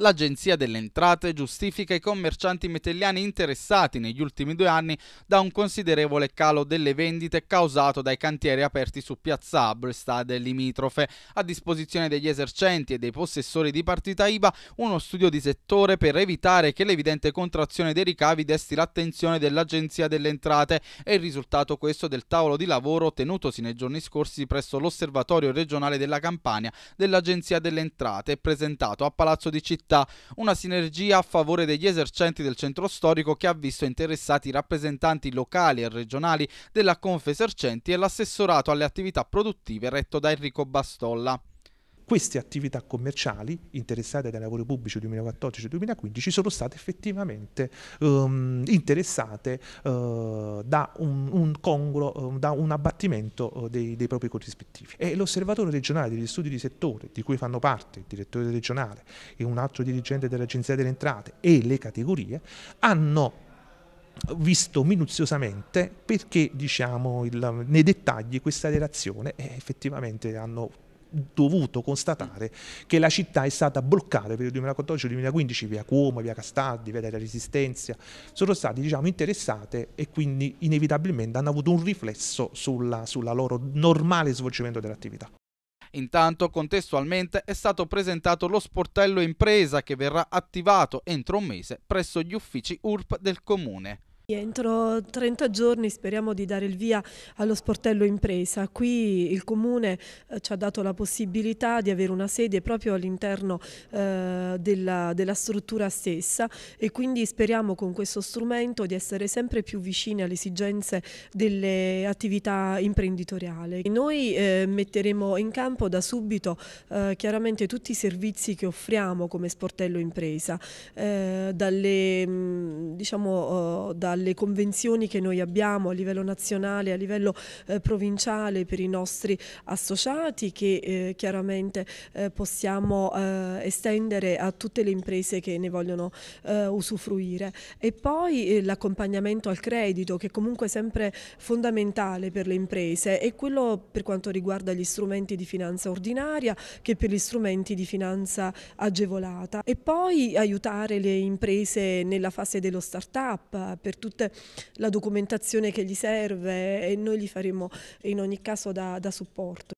L'Agenzia delle Entrate giustifica i commercianti metelliani interessati negli ultimi due anni da un considerevole calo delle vendite causato dai cantieri aperti su Piazza Abro e limitrofe. A disposizione degli esercenti e dei possessori di partita IVA uno studio di settore per evitare che l'evidente contrazione dei ricavi desti l'attenzione dell'Agenzia delle Entrate e il risultato questo del tavolo di lavoro tenutosi nei giorni scorsi presso l'Osservatorio regionale della Campania dell'Agenzia delle Entrate presentato a Palazzo di Città città, una sinergia a favore degli esercenti del centro storico che ha visto interessati i rappresentanti locali e regionali della Confesercenti e l'assessorato alle attività produttive retto da Enrico Bastolla queste attività commerciali interessate dai lavori pubblici 2014-2015 sono state effettivamente um, interessate uh, da un, un congruo, uh, da un abbattimento uh, dei, dei, propri corrispettivi. E l'osservatorio regionale degli studi di settore, di cui fanno parte il direttore regionale e un altro dirigente dell'Agenzia delle Entrate e le categorie, hanno visto minuziosamente perché diciamo, il, nei dettagli questa relazione effettivamente hanno dovuto constatare che la città è stata bloccata per il 2014-2015 via Cuomo, via Castaldi, via della Resistenza, sono state diciamo, interessate e quindi inevitabilmente hanno avuto un riflesso sulla, sulla loro normale svolgimento dell'attività. Intanto contestualmente è stato presentato lo sportello impresa che verrà attivato entro un mese presso gli uffici URP del comune. Entro 30 giorni speriamo di dare il via allo sportello impresa. Qui il Comune eh, ci ha dato la possibilità di avere una sede proprio all'interno eh, della, della, struttura stessa e quindi speriamo con questo strumento di essere sempre più vicini alle esigenze delle attività imprenditoriali. Noi eh, metteremo in campo da subito eh, chiaramente tutti i servizi che offriamo come sportello impresa, eh, dalle, mm, diciamo, oh, dalle alle convenzioni che noi abbiamo a livello nazionale, a livello eh, provinciale per i nostri associati che eh, chiaramente eh, possiamo eh, estendere a tutte le imprese che ne vogliono eh, usufruire. E poi eh, l'accompagnamento al credito che è comunque sempre fondamentale per le imprese e quello per quanto riguarda gli strumenti di finanza ordinaria che per gli strumenti di finanza agevolata. E poi aiutare le imprese nella fase dello start-up per tutti tutta la documentazione che gli serve e noi gli faremo in ogni caso da, da supporto.